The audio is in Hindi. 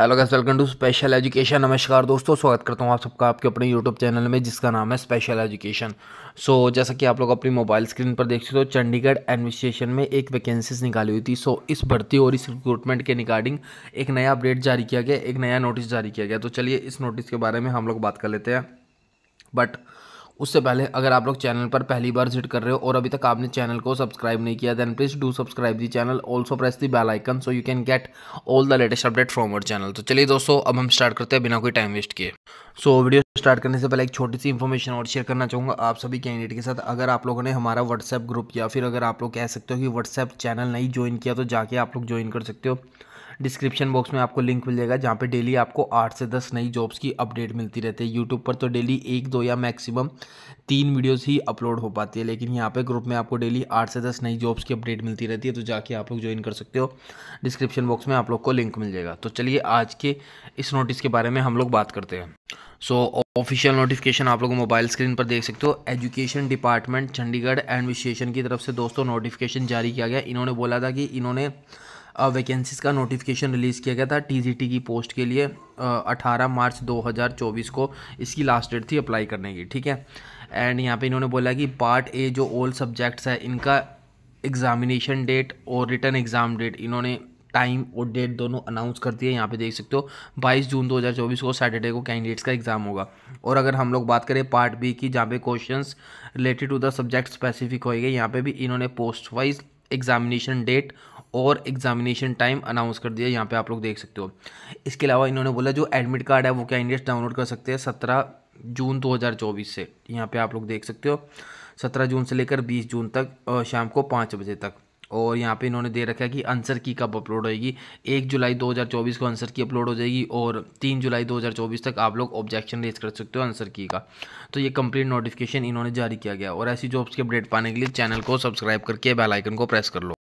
hello guys welcome to special education नमस्कार दोस्तों स्वागत करता हूँ आप सबका आपके अपने यूट्यूब चैनल में जिसका नाम है स्पेशल एजुकेशन सो जैसा कि आप लोग अपनी मोबाइल स्क्रीन पर देख सकते हो चंडीगढ़ एडमिनिस्ट्रेशन में एक वैकेंसीज निकाली हुई थी सो so, इस भर्ती और इस रिक्रूटमेंट के रिगार्डिंग एक नया अपडेट जारी किया गया एक नया नोटिस जारी किया गया तो चलिए इस नोटिस के बारे में हम लोग बात कर लेते हैं बट उससे पहले अगर आप लोग चैनल पर पहली बार विजिट कर रहे हो और अभी तक आपने चैनल को सब्सक्राइब नहीं किया then please do subscribe the channel also press the bell icon so you can get all the latest update from our channel तो चलिए दोस्तों अब हम स्टार्ट करते हैं बिना कोई टाइम वेस्ट किए सो so, वीडियो स्टार्ट करने से पहले एक छोटी सी इन्फॉर्मेशन और शेयर करना चाहूँगा आप सभी कैंडिडेट के साथ अगर आप लोगों ने हमारा व्हाट्सएप ग्रुप या फिर अगर आप लोग कह सकते हो कि व्हाट्सएप चैनल नहीं ज्वाइन किया तो जाके आप लोग ज्वाइन कर सकते हो डिस्क्रिप्शन बॉक्स में आपको लिंक मिल जाएगा जहाँ पर डेली आपको आठ से दस नई जॉब्स की अपडेट मिलती रहती है यूट्यूब पर तो डेली एक दो या मैक्सिमम तीन वीडियोज़ ही अपलोड हो पाती है लेकिन यहाँ पर ग्रुप में आपको डेली आठ से दस नई जॉब्स की अपडेट मिलती रहती है तो जाके आप लोग ज्वाइन कर सकते हो डिस्क्रिप्शन बॉक्स में आप लोग को लिंक मिल जाएगा तो चलिए आज के इस नोटिस के बारे में हम लोग बात करते हैं सो ऑफिशियल नोटिफिकेशन आप लोग मोबाइल स्क्रीन पर देख सकते हो एजुकेशन डिपार्टमेंट चंडीगढ़ एडमिनिस्ट्रेशन की तरफ से दोस्तों नोटिफिकेशन जारी किया गया इन्होंने बोला था कि इन्होंने वैकेंसीज़ का नोटिफिकेशन रिलीज़ किया गया था टीजीटी की पोस्ट के लिए अठारह मार्च 2024 को इसकी लास्ट डेट थी अप्लाई करने की ठीक है एंड यहाँ पे इन्होंने बोला कि पार्ट ए जो ओल्ड सब्जेक्ट्स है इनका एग्ज़ामिनेशन डेट और रिटर्न एग्ज़ाम डेट इन्होंने टाइम और डेट दोनों अनाउंस कर दिए यहाँ पे देख सकते हो 22 जून 2024 को सैटरडे को कैंडिडेट्स का एग्ज़ाम होगा और अगर हम लोग बात करें पार्ट बी की जहाँ पे questions related to the subject specific होएंगे यहाँ पे भी इन्होंने पोस्ट वाइज एग्जामिनेशन डेट और एग्जामिनेशन टाइम अनाउंस कर दिया यहाँ पे आप लोग देख सकते हो इसके अलावा इन्होंने बोला जो एडमिट कार्ड है वो कैंडिडेट्स डाउनलोड कर सकते हैं सत्रह जून चौबीस से यहाँ पे आप लोग देख सकते हो सत्रह जून से लेकर बीस जून तक शाम को पाँच बजे तक और यहाँ पे इन्होंने दे रखा है कि आंसर की कब अपलोड होएगी एक जुलाई 2024 को आंसर की अपलोड हो जाएगी और तीन जुलाई 2024 तक आप लोग ऑब्जेक्शन रेज कर सकते हो आंसर की का तो ये कंप्लीट नोटिफिकेशन इन्होंने जारी किया गया और ऐसी जॉब्स के अपडेट पाने के लिए चैनल को सब्सक्राइब करके बेल आइकन को प्रेस कर लो